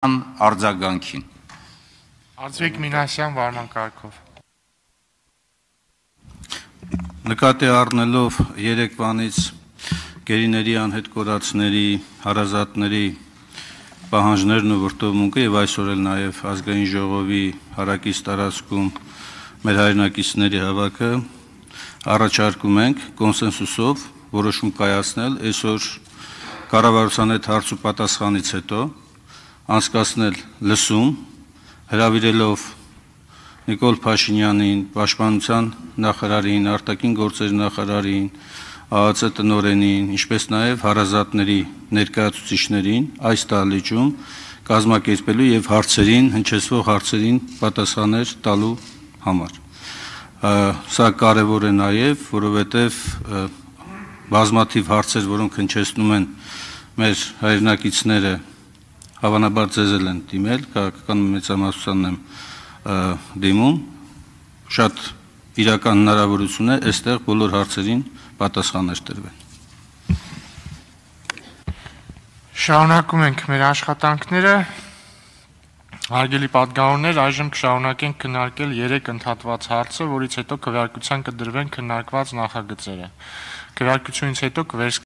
ան արձագանքին։ Արձվիկ Մինասյան վարման կարգով։ Նկատի առնելով երեկվանից գերիների անհետ կորացների, հարազատների պահանջներն ու վրտովմունքը եւ այսօր էլ նաեւ ազգային ժողովի հարակից տարածքում մեր հայրենակիցների հավաքը առաջարկում ենք կոնսենսուսով որոշում կայացնել այսօր կառավարության այդ հարց ու պատասխանից հետո անցկացնել լսում, հրավիրելով Նիկոլ Փաշինյանին, Պաշտպանության նախարարին, արտաքին գործերի նախարարին, ԱԱՑ տնօրենին, ինչպես նաև հարազատների ներկայացուցիչներին այս տալիճում կազմակերպելու եւ հարցերին, հնչեցվող հարցերին պատասխաններ տալու համար։ Ա, Սա կարևոր է նաև, որովհետեւ բազմաթիվ հարցեր, որոնք հնչեցնում են մեր հայրենակիցները հավանաբար ձեզ էլ են դիմել, քաղաքական մեծամասնությանն եմ դիմում, շատ իրական հնարավորություն է այստեղ բոլոր հարցերին պատասխաններ տրվեն։ Շարունակում ենք մեր աշխատանքները։ Հարգելի պատգամավորներ, այժմ կշարունակենք քննարկել 3 ընդհատված հարցը, որից հետո քվեարկության կդրվեն քննարկված նախագծերը։ Քվեարկությունից հետո կվերս